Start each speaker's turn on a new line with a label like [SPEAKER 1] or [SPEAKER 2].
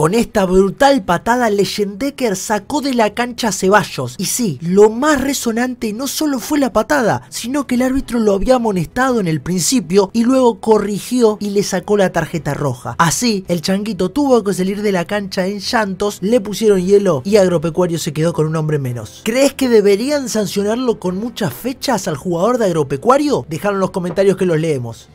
[SPEAKER 1] Con esta brutal patada, Leyendecker sacó de la cancha a Ceballos. Y sí, lo más resonante no solo fue la patada, sino que el árbitro lo había amonestado en el principio y luego corrigió y le sacó la tarjeta roja. Así, el changuito tuvo que salir de la cancha en llantos, le pusieron hielo y Agropecuario se quedó con un hombre menos. ¿Crees que deberían sancionarlo con muchas fechas al jugador de Agropecuario? Dejaron los comentarios que los leemos.